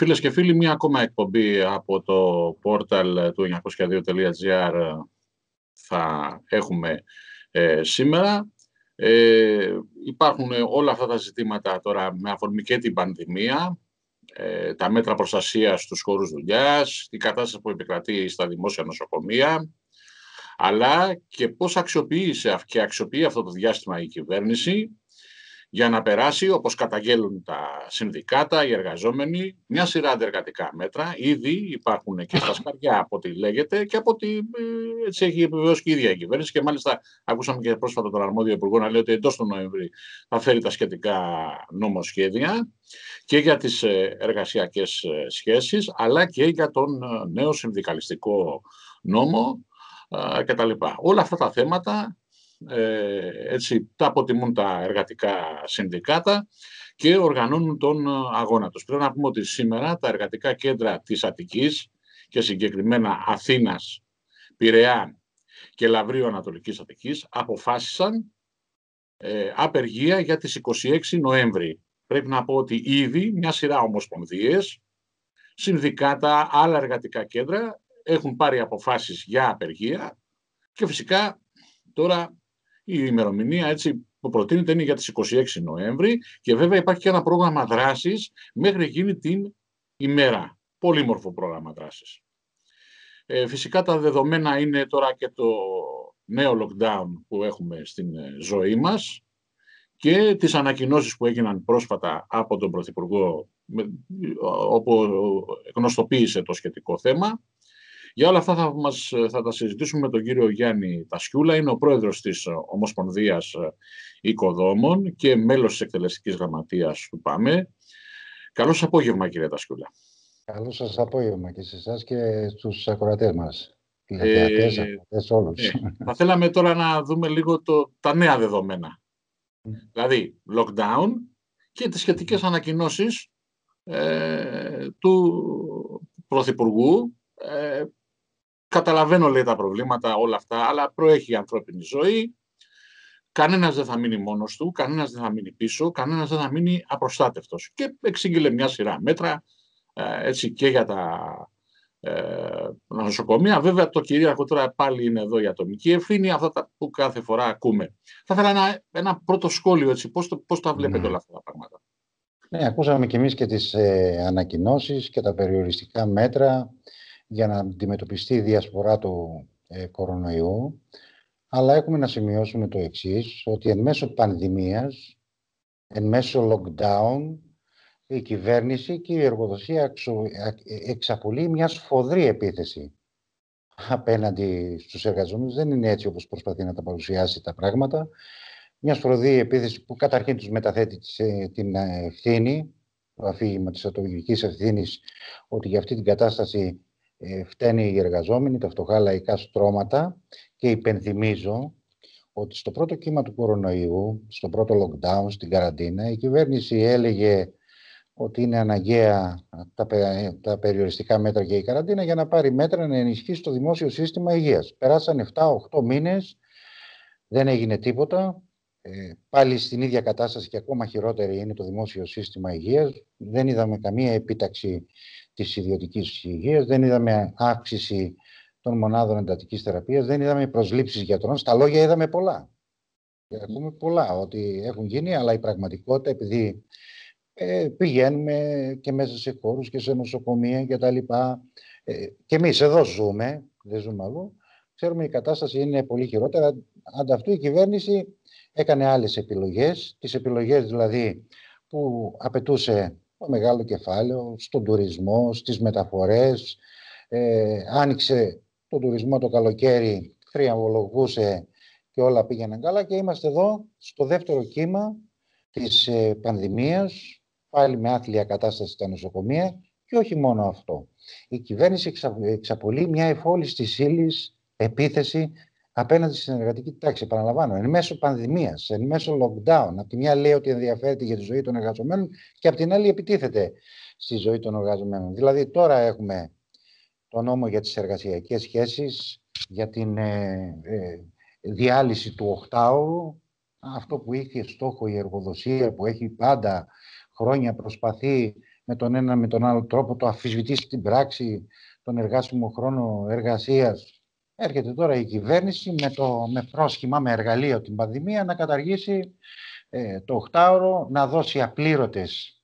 Φίλες και φίλοι, μία ακόμα εκπομπή από το πόρταλ του 902.gr θα έχουμε ε, σήμερα. Ε, υπάρχουν όλα αυτά τα ζητήματα τώρα με αφορμή και την πανδημία, ε, τα μέτρα προστασίας στους χώρους δουλειάς, η κατάσταση που επικρατεί στα δημόσια νοσοκομεία, αλλά και πώς αξιοποιεί, και αξιοποιεί αυτό το διάστημα η κυβέρνηση για να περάσει, όπως καταγγέλουν τα συνδικάτα, οι εργαζόμενοι, μια σειρά αντεργατικά μέτρα. Ήδη υπάρχουν και στα σκαριά από ό,τι λέγεται και από ό,τι ε, έτσι έχει επιβεβαιώσει και η ίδια η κυβέρνηση. Και μάλιστα ακούσαμε και πρόσφατα τον αρμόδιο υπουργό να λέει ότι εντός τον Νοέμβρη θα φέρει τα σχετικά νομοσχέδια και για τις ε, εργασιακές ε, σχέσεις, αλλά και για τον νέο συνδικαλιστικό νόμο κτλ. Όλα αυτά τα θέματα ε, έτσι, τα αποτιμούν τα εργατικά συνδικάτα και οργανώνουν τον ε, αγώνα τους. Πρέπει να πούμε ότι σήμερα τα εργατικά κέντρα της Αττικής και συγκεκριμένα Αθήνας, Πειραιά και Λαβρίου Ανατολικής Αττικής αποφάσισαν ε, απεργία για τις 26 Νοέμβρη. Πρέπει να πω ότι ήδη μια σειρά ομοσπονδίες, συνδικάτα, άλλα εργατικά κέντρα έχουν πάρει αποφάσεις για απεργία και φυσικά τώρα η ημερομηνία έτσι που προτείνεται είναι για τις 26 Νοέμβρη και βέβαια υπάρχει και ένα πρόγραμμα δράσης μέχρι εκείνη την ημέρα. Πολύμορφο πρόγραμμα δράσης. Ε, φυσικά τα δεδομένα είναι τώρα και το νέο lockdown που έχουμε στην ε, ζωή μας και τις ανακοινώσεις που έγιναν πρόσφατα από τον Πρωθυπουργό όπου γνωστοποίησε το σχετικό θέμα για όλα αυτά θα, μας, θα τα συζητήσουμε με τον κύριο Γιάννη Τασκιούλα. Είναι ο πρόεδρος της Ομοσπονδίας Οικοδόμων και μέλος της εκτελεστικής γραμματείας του ΠΑΜΕ. Καλώς απόγευμα κύριε Τασιούλα. Καλό σας απόγευμα και σε εσάς και στους ακροατές μας. Ε, ακροατές, όλους. Ναι. θα θέλαμε τώρα να δούμε λίγο το, τα νέα δεδομένα. Δηλαδή, lockdown και τις σχετικές ανακοινώσεις ε, του Πρωθυπουργού ε, Καταλαβαίνω, λέει, τα προβλήματα, όλα αυτά, αλλά προέχει η ανθρώπινη ζωή. Κανένας δεν θα μείνει μόνος του, κανένας δεν θα μείνει πίσω, κανένας δεν θα μείνει απροστάτευτος. Και εξήγηλε μια σειρά μέτρα, ε, έτσι και για ε, τα νοσοκομεία. Βέβαια, το κυρίαρχο τώρα πάλι είναι εδώ η ατομική ευθύνη, αυτά τα που κάθε φορά ακούμε. Θα ήθελα ένα, ένα πρώτο σχόλιο, έτσι, πώς, πώς τα βλέπετε ναι. όλα αυτά τα πράγματα. Ναι, ακούσαμε κι εμείς και τις ε, ανακοινώσεις και τα περιοριστικά μέτρα για να αντιμετωπιστεί η διασπορά του ε, κορονοϊού, αλλά έχουμε να σημειώσουμε το εξής, ότι εν μέσω πανδημίας, εν μέσω lockdown, η κυβέρνηση και η εργοδοσία ε, ε, εξαπολύει μια σφοδρή επίθεση απέναντι στους εργαζόμενους. Δεν είναι έτσι όπως προσπαθεί να τα παρουσιάσει τα πράγματα. Μια σφοδρή επίθεση που καταρχήν τους μεταθέτει την ευθύνη, το αφήγημα της ατομικής ευθύνης ότι για αυτή την κατάσταση ε, φταίνει οι εργαζόμενοι, τα φτωχά λαϊκά στρώματα και υπενθυμίζω ότι στο πρώτο κύμα του κορονοϊού, στο πρώτο lockdown, στην καραντίνα, η κυβέρνηση έλεγε ότι είναι αναγκαία τα, ε, τα περιοριστικά μέτρα και η καραντίνα για να πάρει μέτρα να ενισχύσει το δημόσιο σύστημα υγείας. Περάσαν 7-8 μήνες, δεν έγινε τίποτα. Ε, πάλι στην ίδια κατάσταση και ακόμα χειρότερη είναι το δημόσιο σύστημα υγείας. Δεν είδαμε καμία επίταξη Της ιδιωτικής υγείας, δεν είδαμε αύξηση των μονάδων εντατικής θεραπείας, δεν είδαμε προσλήψεις γιατρών. Στα λόγια είδαμε πολλά. Ακούμε πολλά ότι έχουν γίνει, αλλά η πραγματικότητα, επειδή ε, πηγαίνουμε και μέσα σε χώρους και σε νοσοκομεία και τα λοιπά, ε, και εμείς εδώ ζούμε, δεν ζούμε αλλού, ξέρουμε η κατάσταση είναι πολύ χειρότερα. Ανταυτού η κυβέρνηση έκανε άλλες επιλογές, τις επιλογές δηλαδή που απαιτούσε το μεγάλο κεφάλαιο, στον τουρισμό, στις μεταφορές. Ε, άνοιξε τον τουρισμό το καλοκαίρι, θριαμβολογούσε και όλα πήγαιναν καλά και είμαστε εδώ στο δεύτερο κύμα της ε, πανδημίας, πάλι με άθλια κατάσταση στα νοσοκομεία και όχι μόνο αυτό. Η κυβέρνηση εξαπολύει μια εφόλη τη ύλη επίθεση απέναντι στην εργατική τάξη. Επαναλαμβάνω, εν μέσω πανδημίας, εν μέσω lockdown. από τη μια λέει ότι ενδιαφέρεται για τη ζωή των εργαζομένων και απ' την άλλη επιτίθεται στη ζωή των εργαζομένων. Δηλαδή, τώρα έχουμε το νόμο για τις εργασιακές σχέσεις, για την ε, ε, διάλυση του οκτάωρου, αυτό που είχε στόχο η εργοδοσία, που έχει πάντα χρόνια προσπαθεί με τον ένα με τον άλλο τρόπο, το αφισβητεί στην πράξη, τον εργάσιμο χρόνο εργασίας, Έρχεται τώρα η κυβέρνηση με, το, με πρόσχημα, με εργαλείο την πανδημία να καταργήσει ε, το 8 να δώσει απλήρωτες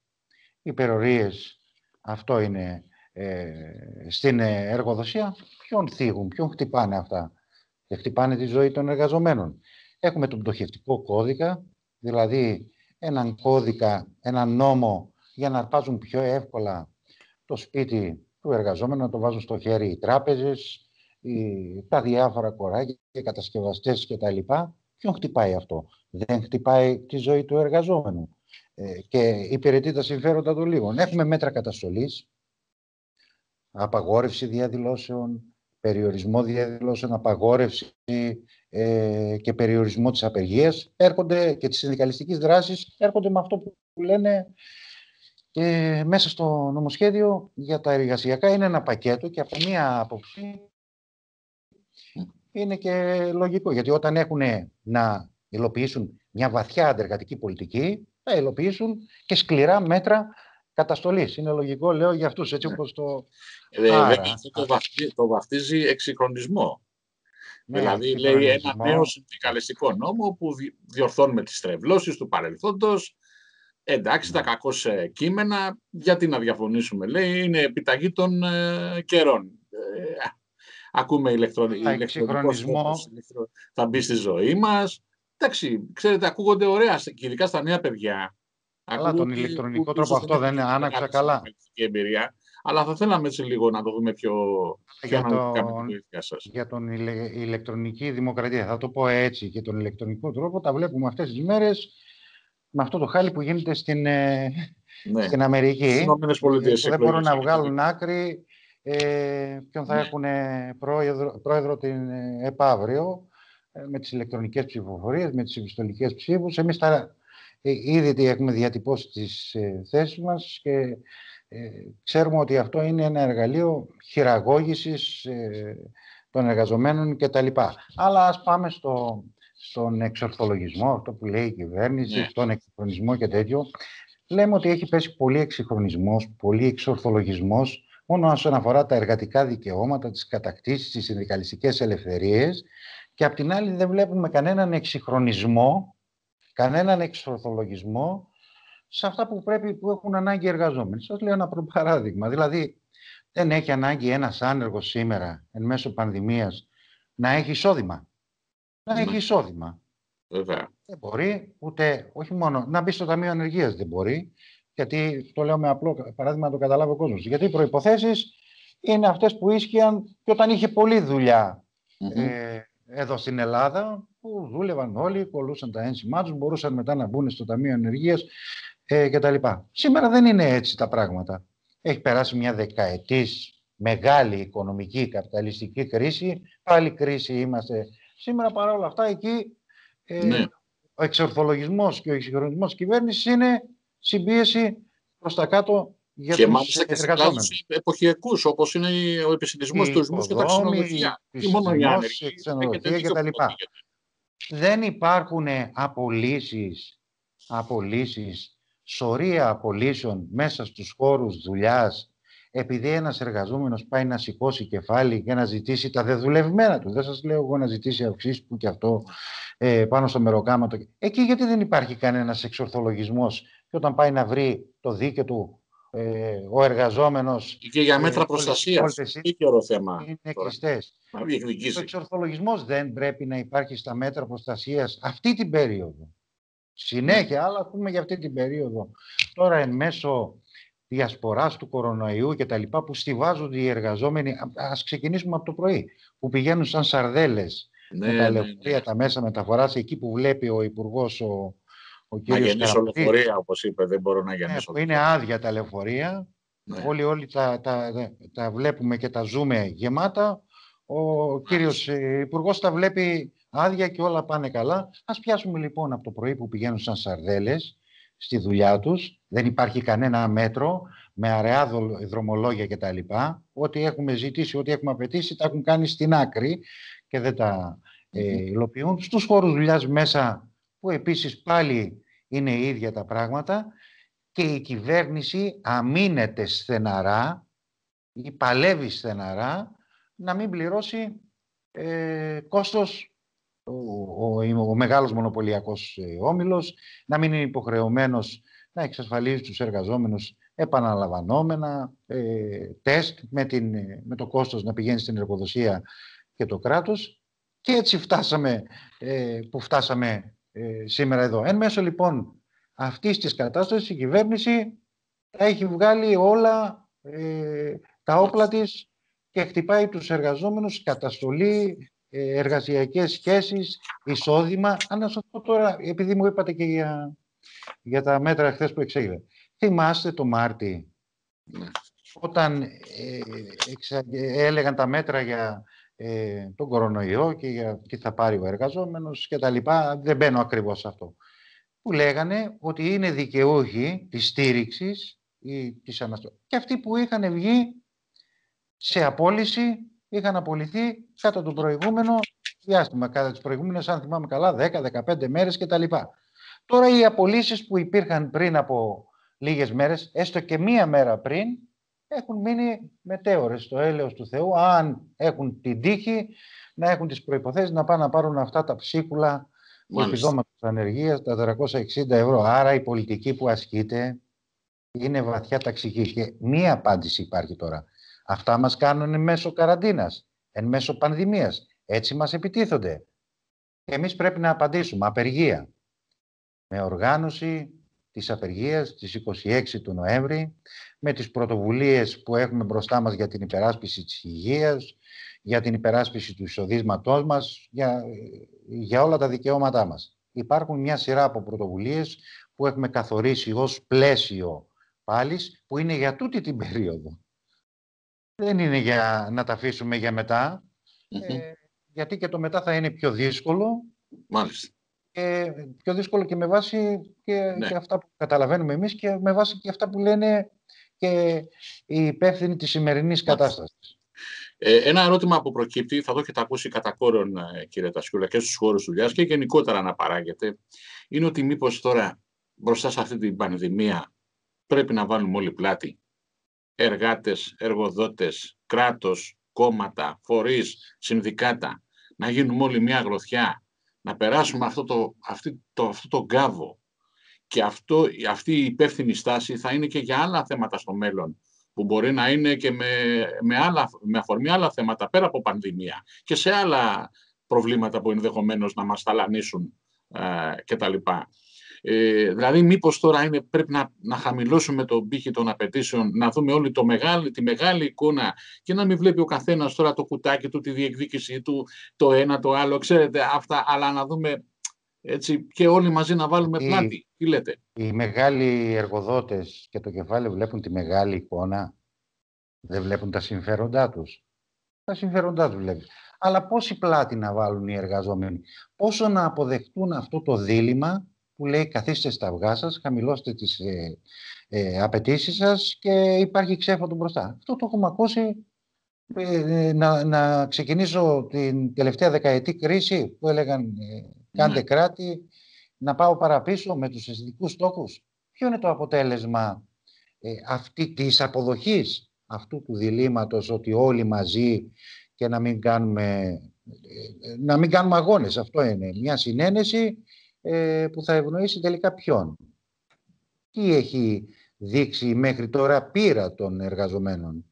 υπερορίες. Αυτό είναι ε, στην ε, εργοδοσία. Ποιον θίγουν, ποιον χτυπάνε αυτά και χτυπάνε τη ζωή των εργαζομένων. Έχουμε τον πτωχευτικό κώδικα, δηλαδή έναν κώδικα, έναν νόμο για να αρπάζουν πιο εύκολα το σπίτι του εργαζόμενου, να το βάζουν στο χέρι οι τράπεζες, τα διάφορα κοράκια, κατασκευαστές και τα λοιπά, ποιον χτυπάει αυτό. Δεν χτυπάει τη ζωή του εργαζόμενου ε, και υπηρετεί τα συμφέροντα των λίγων. Έχουμε μέτρα καταστολής. απαγόρευση διαδηλώσεων, περιορισμό διαδηλώσεων, απαγόρευση ε, και περιορισμό της απεργίας έρχονται και της συνδικαλιστικής δράσης, έρχονται με αυτό που λένε ε, μέσα στο νομοσχέδιο για τα εργασιακά είναι ένα πακέτο και από μία άποψη είναι και λογικό. Γιατί όταν έχουν να υλοποιήσουν μια βαθιά αντεργατική πολιτική, θα υλοποιήσουν και σκληρά μέτρα καταστολής. Είναι λογικό, λέω, για αυτούς έτσι ναι. όπως το. Ε, αυτό το, βαφτίζει, το εξυγχρονισμό. Ναι, δηλαδή, λέει ένα νέο συνδικαλιστικό νόμο που διορθώνουμε τις τρευλώσεις του παρελθόντος. Εντάξει, τα ναι. κακώ κείμενα, γιατί να διαφωνήσουμε, λέει, είναι επιταγή των ε, καιρών. Ε, ακούμε ηλεκτρονικό θα μπει στη ζωή μας. Εντάξει, ξέρετε, ακούγονται ωραία, ειδικά στα νέα παιδιά. Αλλά τον ηλεκτρονικό τρόπο αυτό δεν είναι άναξα καλά. Εμπειρία, αλλά θα θέλαμε έτσι λίγο να το δούμε πιο, για με την σας. Για τον ηλεκτρονική δημοκρατία, θα το πω έτσι, και τον ηλεκτρονικό τρόπο, τα βλέπουμε αυτές τις μέρες με αυτό το χάλι που γίνεται στην, ε, ναι. στην Αμερική. Στις Πολιτείες, δεν μπορούν να βγάλουν άκρη ε, ποιον θα ναι. έχουν πρόεδρο, την ε, ΕΠΑ αύριο, ε, με τις ηλεκτρονικές ψηφοφορίες, με τις επιστολικές ψήφους. Εμείς τα, ε, ήδη έχουμε διατυπώσει τις ε, θέσεις μας και ε, ξέρουμε ότι αυτό είναι ένα εργαλείο χειραγώγησης των εργαζομένων κτλ. Αλλά ας πάμε στο, στον εξορθολογισμό, αυτό που λέει η κυβέρνηση, ναι. στον εξορθολογισμό και τέτοιο. Λέμε ότι έχει πέσει πολύ εξυγχρονισμός, πολύ εξορθολογισμός μόνο όσον αφορά τα εργατικά δικαιώματα, τις κατακτήσεις, τις συνδικαλιστικές ελευθερίες και απ' την άλλη δεν βλέπουμε κανέναν εξυγχρονισμό, κανέναν εξορθολογισμό σε αυτά που, πρέπει, που έχουν ανάγκη οι εργαζόμενοι. Σας λέω ένα παράδειγμα. Δηλαδή, δεν έχει ανάγκη ένας άνεργος σήμερα, εν μέσω πανδημίας, να έχει εισόδημα. Να ναι. έχει εισόδημα. Βέβαια. Δεν μπορεί ούτε, όχι μόνο, να μπει στο Ταμείο Ανεργίας δεν μπορεί, γιατί το λέω με απλό παράδειγμα να το καταλάβει ο κόσμος. Γιατί οι προποθέσει είναι αυτές που ίσχυαν και όταν είχε πολλή ε, εδώ στην Ελλάδα, που δούλευαν όλοι, κολούσαν τα ένσημά τους, μπορούσαν μετά να μπουν στο Ταμείο Ενεργείας ε, κτλ. Σήμερα δεν είναι έτσι τα πράγματα. Έχει περάσει μια δεκαετής μεγάλη οικονομική καπιταλιστική κρίση. Πάλι κρίση είμαστε σήμερα. Παρά όλα αυτά, εκεί ε, ναι. ο εξορθολογισμός και ο εξυγχρονισμός κυβέρνησης είναι συμπίεση προς τα κάτω για και μάλιστα και σε εποχιακούς, όπως είναι ο επισητισμό, του τουρισμού και τα ξενοδοχεία. Η μονογιάννηση, ξενοδοχεία κτλ. Δεν υπάρχουν απολύσεις, σωρία απολύσεων μέσα στους χώρους δουλειάς επειδή ένας εργαζόμενος πάει να σηκώσει κεφάλι και να ζητήσει τα δεδουλευμένα του. Δεν σας λέω εγώ να ζητήσει αυξήσεις που και αυτό ε, πάνω στο μεροκάματο. Εκεί γιατί δεν υπάρχει κανένας εξορθολογισμός και όταν πάει να βρει το δίκαιο του ε, ο εργαζόμενος. Και για ε, μέτρα ε, προστασίας, δίκαιο θέμα. Είναι κλειστέ. Ο εξορθολογισμός δεν πρέπει να υπάρχει στα μέτρα προστασίας αυτή την περίοδο. Συνέχεια, αλλά πούμε για αυτή την περίοδο. Τώρα εν μέσω διασποράς του κορονοϊού και τα λοιπά που στηβάζονται οι εργαζόμενοι, ας ξεκινήσουμε από το πρωί, που πηγαίνουν σαν σαρδέλες ναι, με τα ναι, ναι. τα μέσα μεταφοράς, εκεί που βλέπει ο υπουργός ο να γεννήσω λεωφορεία, όπως είπε, δεν μπορώ να ναι, γεννήσω. Ναι, είναι άδεια τα λεωφορεία. Ναι. Όλοι, όλοι τα, τα, βλέπουμε και τα ζούμε γεμάτα. Ο κύριος ε, Υπουργός τα βλέπει άδεια και όλα πάνε καλά. Ας πιάσουμε λοιπόν από το πρωί που πηγαίνουν σαν σαρδελέ στη δουλειά τους. Δεν υπάρχει κανένα μέτρο με αραιά δρομολόγια κτλ. Ό,τι έχουμε ζητήσει, ό,τι έχουμε απαιτήσει τα έχουν κάνει στην άκρη και δεν τα ε, υλοποιούν. Στους χώρους δουλειάς μέσα που επίσης πάλι είναι ίδια τα πράγματα και η κυβέρνηση αμήνεται στεναρά ή παλεύει στεναρά να μην πληρώσει ε, κόστος ο, ο, ο μεγάλος μονοπωλιακός ε, όμιλος, να μην είναι υποχρεωμένος να εξασφαλίζει τους εργαζόμενους επαναλαμβανόμενα ε, τεστ με, την, το κόστος να πηγαίνει στην εργοδοσία και το κράτος. Και έτσι φτάσαμε ε, που φτάσαμε ε, σήμερα εδώ. Εν μέσω λοιπόν αυτής της κατάστασης, η κυβέρνηση έχει βγάλει όλα ε, τα όπλα της και χτυπάει τους εργαζόμενους καταστολή, ε, εργασιακές σχέσεις, εισόδημα. Αν σα πω τώρα, επειδή μου είπατε και για, για τα μέτρα χθες που εξέγειλα. Θυμάστε το Μάρτι, ναι. όταν ε, ε, έλεγαν τα μέτρα για ε, τον κορονοϊό και για τι θα πάρει ο εργαζόμενος και τα λοιπά. Δεν μπαίνω ακριβώς σε αυτό. Που λέγανε ότι είναι δικαιούχοι της στήριξης ή της αναστολή. Και αυτοί που είχαν βγει σε απόλυση είχαν απολυθεί κατά το προηγούμενο διάστημα, κατά τις προηγούμενες, αν θυμάμαι καλά, 10-15 μέρε κτλ. Τώρα οι απολύσεις που υπήρχαν πριν από λίγες μέρες, έστω και μία μέρα πριν, έχουν μείνει μετέωρες στο έλεος του Θεού, αν έχουν την τύχη να έχουν τις προϋποθέσεις να πάνε να πάρουν αυτά τα ψίκουλα του επιδόματος ανεργίας, τα 460 ευρώ. Άρα η πολιτική που ασκείται είναι βαθιά ταξική. Και μία απάντηση υπάρχει τώρα. Αυτά μας κάνουν εν μέσω καραντίνας, εν μέσω πανδημίας. Έτσι μας επιτίθονται. Και εμείς πρέπει να απαντήσουμε. Απεργία. Με οργάνωση, της απεργίας της 26 του Νοέμβρη, με τις πρωτοβουλίες που έχουμε μπροστά μας για την υπεράσπιση της υγείας, για την υπεράσπιση του εισοδήματός μας, για, για όλα τα δικαιώματά μας. Υπάρχουν μια σειρά από πρωτοβουλίες που έχουμε καθορίσει ως πλαίσιο πάλις, που είναι για τούτη την περίοδο. Δεν είναι για να τα αφήσουμε για μετα ε, γιατί και το μετά θα είναι πιο δύσκολο. Μάλιστα και πιο δύσκολο και με βάση ναι. και, αυτά που καταλαβαίνουμε εμείς και με βάση και αυτά που λένε και οι υπεύθυνοι της σημερινής κατάστασης. Ε, ένα ερώτημα που προκύπτει, θα το έχετε ακούσει κατά κόρον ε, κύριε Τασκούλα, και στους χώρους δουλειάς και γενικότερα να παράγεται, είναι ότι μήπως τώρα μπροστά σε αυτή την πανδημία πρέπει να βάλουμε όλοι πλάτη. Εργάτες, εργοδότες, κράτος, κόμματα, φορείς, συνδικάτα. Να γίνουμε όλοι μια γροθιά να περάσουμε αυτό το, αυτή, το, αυτό το γκάβο και αυτό, αυτή η υπεύθυνη στάση θα είναι και για άλλα θέματα στο μέλλον που μπορεί να είναι και με, με, άλλα, με αφορμή άλλα θέματα πέρα από πανδημία και σε άλλα προβλήματα που ενδεχομένως να μας ταλανίσουν ε, κτλ. Ε, δηλαδή, μήπως τώρα πρέπει να, να χαμηλώσουμε τον πύχη των απαιτήσεων, να δούμε όλη το μεγάλη, τη μεγάλη εικόνα και να μην βλέπει ο καθένας τώρα το κουτάκι του, τη διεκδίκησή του, το ένα, το άλλο, ξέρετε, αυτά, αλλά να δούμε έτσι, και όλοι μαζί να βάλουμε πλάτη. Οι, Τι λέτε. Οι μεγάλοι εργοδότες και το κεφάλαιο βλέπουν τη μεγάλη εικόνα, δεν βλέπουν τα συμφέροντά τους. Τα συμφέροντά τους βλέπουν. Αλλά πόση πλάτη να βάλουν οι εργαζόμενοι, πόσο να αποδεχτούν αυτό το δίλημα που λέει καθίστε στα αυγά σας, χαμηλώστε τις ε, ε απαιτήσεις σας και υπάρχει ξέφατο μπροστά. Αυτό το έχουμε ακούσει ε, ε, να, να ξεκινήσω την τελευταία δεκαετή κρίση που έλεγαν κάντε ναι. κράτη, να πάω παραπίσω με τους ειδικούς στόχους. Ποιο είναι το αποτέλεσμα αυτή της αποδοχής αυτού του διλήμματος ότι όλοι μαζί και να μην κάνουμε, να μην κάνουμε αγώνες. Αυτό είναι μια συνένεση ε, που θα ευνοήσει τελικά ποιον. Τι έχει δείξει μέχρι τώρα πείρα των εργαζομένων.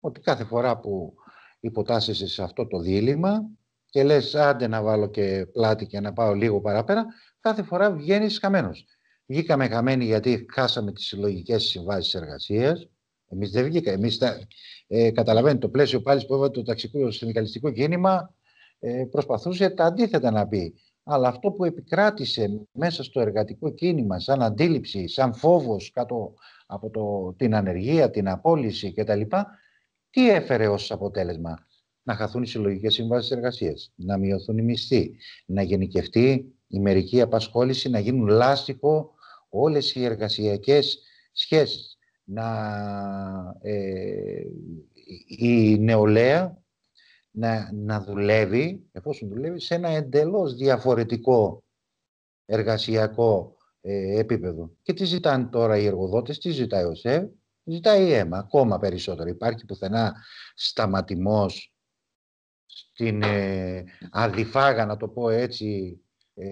Ότι κάθε φορά που υποτάσσεσαι σε αυτό το δίλημα και λες άντε να βάλω και πλάτη και να πάω λίγο παραπέρα, κάθε φορά βγαίνεις χαμένος. Βγήκαμε χαμένοι γιατί χάσαμε τις συλλογικές συμβάσεις εργασίας. Εμείς δεν βγήκαμε. Εμείς τα, ε, καταλαβαίνετε το πλαίσιο πάλι που έβαλε το ταξικό συνδικαλιστικό κίνημα ε, προσπαθούσε τα αντίθετα να πει αλλά αυτό που επικράτησε μέσα στο εργατικό κίνημα σαν αντίληψη, σαν φόβος κάτω από το, την ανεργία, την απόλυση κτλ. Τι έφερε ως αποτέλεσμα να χαθούν οι συλλογικές συμβάσεις εργασίας, να μειωθούν οι μισθοί, να γενικευτεί η μερική απασχόληση, να γίνουν λάστιχο όλες οι εργασιακές σχέσεις. Να, ε, η νεολαία να, να δουλεύει, εφόσον δουλεύει, σε ένα εντελώς διαφορετικό εργασιακό ε, επίπεδο. Και τι ζητάνε τώρα οι εργοδότες, τι ζητάει ο ΣΕΒ, ζητάει η αίμα ακόμα περισσότερο. Υπάρχει πουθενά σταματημός στην ε, αδιφάγα, να το πω έτσι, ε,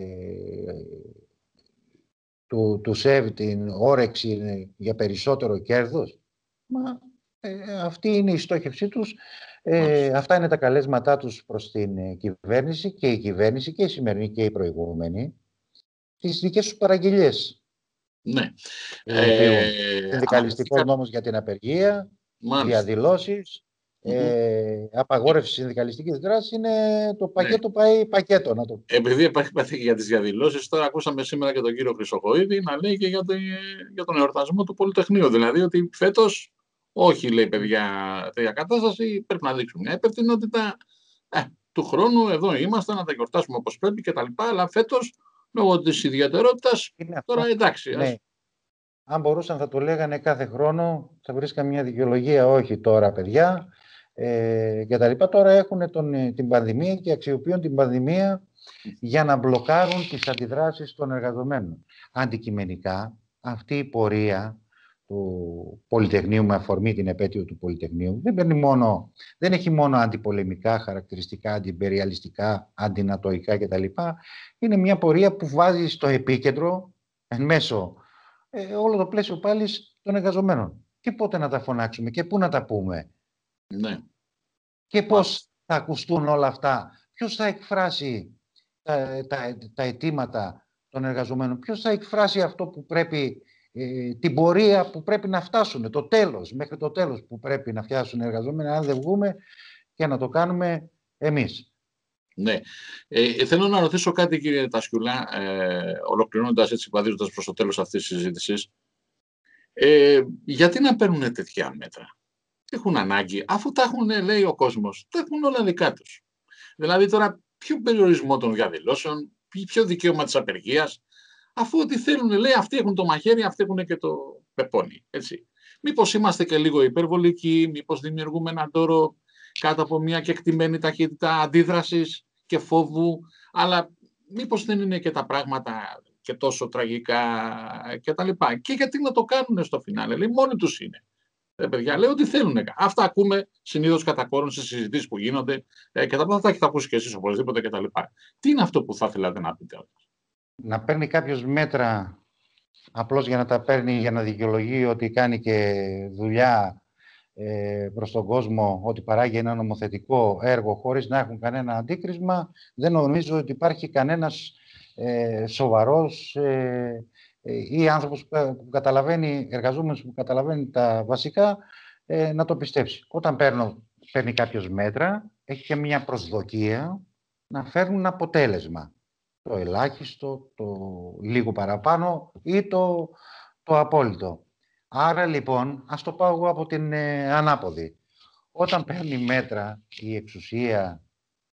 του, του ΣΕΒ την όρεξη ε, για περισσότερο κέρδος. Μα ε, αυτή είναι η στόχευσή τους ε, αυτά είναι τα καλέσματά τους προς την ε, κυβέρνηση και η κυβέρνηση και η σημερινή και η προηγούμενη τις δικές τους παραγγελίες. Ναι. Ε, ε συνδικαλιστικό ε, νόμος για την απεργία, μάλιστα. Ε, απαγόρευση συνδικαλιστικής δράσης είναι το ναι. πακέτο ναι. πάει πακέτο. Να το... Επειδή υπάρχει παθήκη για τις διαδηλώσεις, τώρα ακούσαμε σήμερα και τον κύριο Χρυσοχοίδη να λέει και για, το, ε, για τον εορτασμό του Πολυτεχνείου. Δηλαδή ότι φέτος όχι, λέει παιδιά, τέτοια κατάσταση. Πρέπει να δείξουμε μια υπευθυνότητα. Ε, του χρόνου εδώ είμαστε να τα γιορτάσουμε όπως πρέπει κτλ. Αλλά φέτος λόγω της ιδιαιτερότητας τώρα εντάξει. Ναι. Αν μπορούσαν θα το λέγανε κάθε χρόνο, θα βρίσκαμε μια δικαιολογία, όχι τώρα παιδιά, ε, και τα λοιπά. Τώρα έχουν τον, ε, την πανδημία και αξιοποιούν την πανδημία για να μπλοκάρουν τις αντιδράσεις των εργαζομένων. Αντικειμενικά, αυτή η πορεία του Πολυτεχνείου με αφορμή την επέτειο του Πολυτεχνείου δεν, παίρνει μόνο, δεν έχει μόνο αντιπολεμικά χαρακτηριστικά, αντιμπεριαλιστικά, αντινατοϊκά κτλ. Είναι μια πορεία που βάζει στο επίκεντρο, εν μέσω, ε, όλο το πλαίσιο πάλι των εργαζομένων. Και πότε να τα φωνάξουμε και πού να τα πούμε. Ναι. Και πώς θα ακουστούν όλα αυτά. Ποιος θα εκφράσει τα, ε, τα, τα αιτήματα των εργαζομένων. Ποιος θα εκφράσει αυτό που πρέπει ε, την πορεία που πρέπει να φτάσουν, το τέλος, μέχρι το τέλος που πρέπει να φτιάσουν οι εργαζόμενοι, αν δεν βγούμε και να το κάνουμε εμείς. Ναι. Ε, θέλω να ρωτήσω κάτι, κύριε Τασκιουλά, ε, ολοκληρώνοντας έτσι, παδίζοντας προς το τέλος αυτής της συζήτησης. Ε, γιατί να παίρνουν τέτοια μέτρα. Έχουν ανάγκη, αφού τα έχουν, λέει ο κόσμος, τα έχουν όλα δικά τους. Δηλαδή τώρα, ποιο περιορισμό των διαδηλώσεων, ποιο δικαίωμα της απεργίας, αφού ότι θέλουν, λέει, αυτοί έχουν το μαχαίρι, αυτοί έχουν και το πεπόνι. Έτσι. Μήπως είμαστε και λίγο υπερβολικοί, μήπως δημιουργούμε έναν τόρο κάτω από μια κεκτημένη ταχύτητα αντίδρασης και φόβου, αλλά μήπως δεν είναι και τα πράγματα και τόσο τραγικά και τα λοιπά. Και γιατί να το κάνουν στο φινάλε, λέει, μόνοι τους είναι. Ε, παιδιά, λέει ότι θέλουν. Αυτά ακούμε συνήθως κατά κόρον σε συζητήσεις που γίνονται ε, και τα πάντα θα έχετε ακούσει και εσείς οπωσδήποτε κτλ. Τι είναι αυτό που θα θέλατε να πείτε, να παίρνει κάποιος μέτρα απλώς για να τα παίρνει, για να δικαιολογεί ότι κάνει και δουλειά ε, προς τον κόσμο, ότι παράγει ένα νομοθετικό έργο χωρίς να έχουν κανένα αντίκρισμα, δεν νομίζω ότι υπάρχει κανένας ε, σοβαρός ε, ε ή άνθρωπος που καταλαβαίνει, εργαζόμενος που καταλαβαίνει τα βασικά, ε, να το πιστέψει. Όταν παίρνει κάποιος μέτρα, έχει και μια προσδοκία να φέρνουν αποτέλεσμα το ελάχιστο, το λίγο παραπάνω ή το, το απόλυτο. Άρα λοιπόν, ας το πάω εγώ από την ε, ανάποδη. Όταν παίρνει μέτρα η εξουσία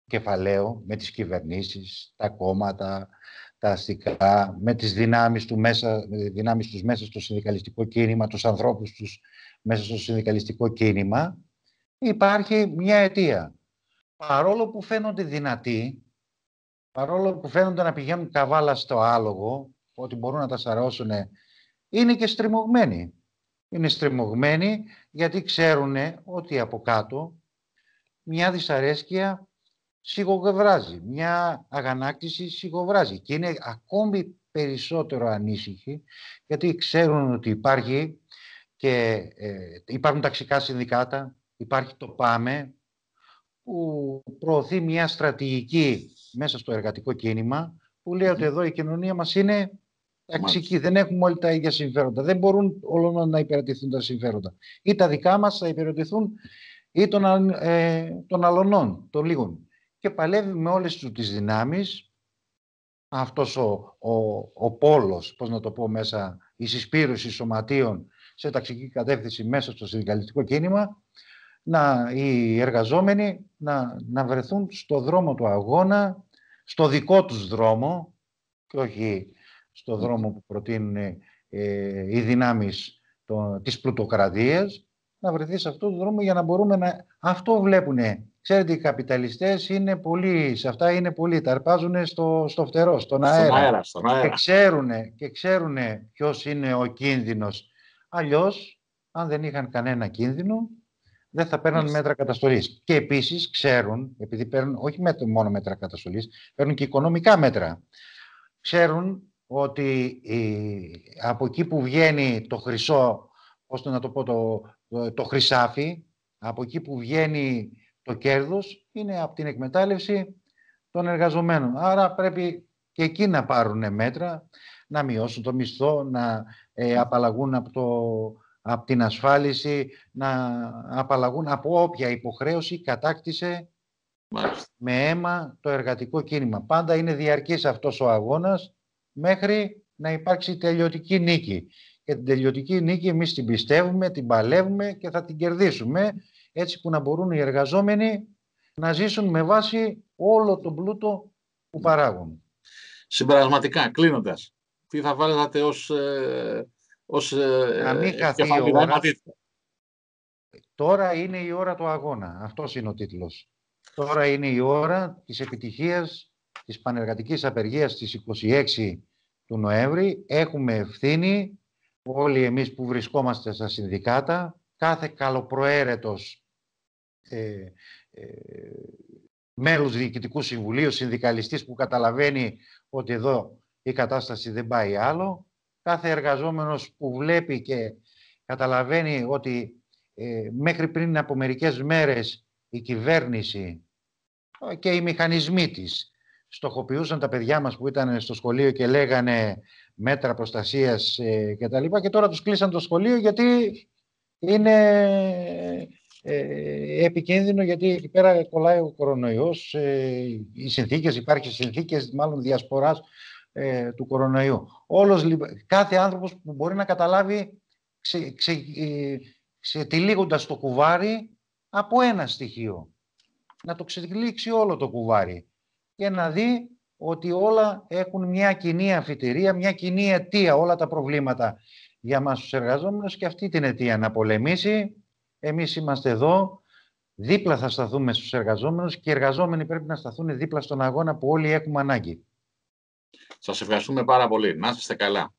κεφαλαίου με τις κυβερνήσεις, τα κόμματα, τα αστικά, με τις δυνάμεις, του μέσα, δυνάμεις τους μέσα στο συνδικαλιστικό κίνημα, τους ανθρώπους τους μέσα στο συνδικαλιστικό κίνημα, υπάρχει μια αιτία. Παρόλο που φαίνονται δυνατοί, παρόλο που φαίνονται να πηγαίνουν καβάλα στο άλογο, ότι μπορούν να τα σαρώσουν, είναι και στριμωγμένοι. Είναι στριμωγμένοι γιατί ξέρουν ότι από κάτω μια δυσαρέσκεια σιγοβράζει, μια αγανάκτηση σιγοβράζει και είναι ακόμη περισσότερο ανήσυχοι γιατί ξέρουν ότι υπάρχει και ε, υπάρχουν ταξικά συνδικάτα, υπάρχει το ΠΑΜΕ που προωθεί μια στρατηγική μέσα στο εργατικό κίνημα που λέει ότι εδώ η κοινωνία μας είναι ταξική, δεν έχουμε όλοι τα ίδια συμφέροντα, δεν μπορούν όλων να υπηρετηθούν τα συμφέροντα. Ή τα δικά μας θα υπηρετηθούν ή των, ε, των αλωνών, των λίγων. Και παλεύει με όλες τους τις δυνάμεις αυτός ο, ο, ο πόλος, πώς να το πω μέσα, η συσπήρωση σωματείων σε ταξική κατεύθυνση μέσα στο συνδικαλιστικό κίνημα, να, οι εργαζόμενοι να, να βρεθούν στο δρόμο του αγώνα στο δικό τους δρόμο και όχι στο δρόμο που προτείνουν ε, οι δυνάμεις το, της πλουτοκρατίας, να βρεθεί σε αυτόν τον δρόμο για να μπορούμε να... Αυτό βλέπουν. Ξέρετε, οι καπιταλιστές είναι πολύ, σε αυτά είναι πολύ, τα στο, στο φτερό, στον αέρα. αέρα, Και ξέρουν, και ποιος είναι ο κίνδυνος. Αλλιώς, αν δεν είχαν κανένα κίνδυνο, δεν θα παίρνουν μέτρα καταστολής. Και επίσης ξέρουν, επειδή παίρνουν όχι μόνο μέτρα καταστολής, παίρνουν και οικονομικά μέτρα. Ξέρουν ότι από εκεί που βγαίνει το χρυσό, πώς το να το πω, το, το, χρυσάφι, από εκεί που βγαίνει το κέρδος, είναι από την εκμετάλλευση των εργαζομένων. Άρα πρέπει και εκεί να πάρουν μέτρα, να μειώσουν το μισθό, να ε, απαλλαγούν από το από την ασφάλιση, να απαλλαγούν από όποια υποχρέωση κατάκτησε με αίμα το εργατικό κίνημα. Πάντα είναι διαρκής αυτός ο αγώνας μέχρι να υπάρξει τελειωτική νίκη. Και την τελειωτική νίκη εμείς την πιστεύουμε, την παλεύουμε και θα την κερδίσουμε έτσι που να μπορούν οι εργαζόμενοι να ζήσουν με βάση όλο τον πλούτο που παράγουν. Συμπερασματικά, κλείνοντας, τι θα βάλετε ως ε, ως ε, να μην ε, Τώρα είναι η ώρα του αγώνα. αυτός είναι ο τίτλος. Τώρα είναι η ώρα της επιτυχίας της πανεργατικής απεργίας στις 26 του Νοέμβρη. Έχουμε ευθύνη όλοι εμείς που βρισκόμαστε στα συνδικάτα. Κάθε καλοπροαίρετος ε, ε, Διοικητικού Συμβουλίου, συνδικαλιστής που καταλαβαίνει ότι εδώ η κατάσταση δεν πάει άλλο, κάθε εργαζόμενος που βλέπει και καταλαβαίνει ότι ε, μέχρι πριν από μερικές μέρες η κυβέρνηση ε, και οι μηχανισμοί της στοχοποιούσαν τα παιδιά μας που ήταν στο σχολείο και λέγανε μέτρα προστασίας ε, και τα και τώρα τους κλείσαν το σχολείο γιατί είναι ε, επικίνδυνο γιατί εκεί πέρα κολλάει ο κορονοϊός, ε, οι συνθήκες, υπάρχει συνθήκες μάλλον διασποράς ε, του κορονοϊού. Όλος, κάθε άνθρωπος που μπορεί να καταλάβει ξε, ξε, ε, ξετυλίγοντας το κουβάρι από ένα στοιχείο. Να το ξετυλίξει όλο το κουβάρι και να δει ότι όλα έχουν μια κοινή αφιτηρία, μια κοινή αιτία, όλα τα προβλήματα για μας τους εργαζόμενους και αυτή την αιτία να πολεμήσει. Εμείς είμαστε εδώ, δίπλα θα σταθούμε στους εργαζόμενους και οι εργαζόμενοι πρέπει να σταθούν δίπλα στον αγώνα που όλοι έχουμε ανάγκη. Σας ευχαριστούμε πάρα πολύ. Να είστε καλά.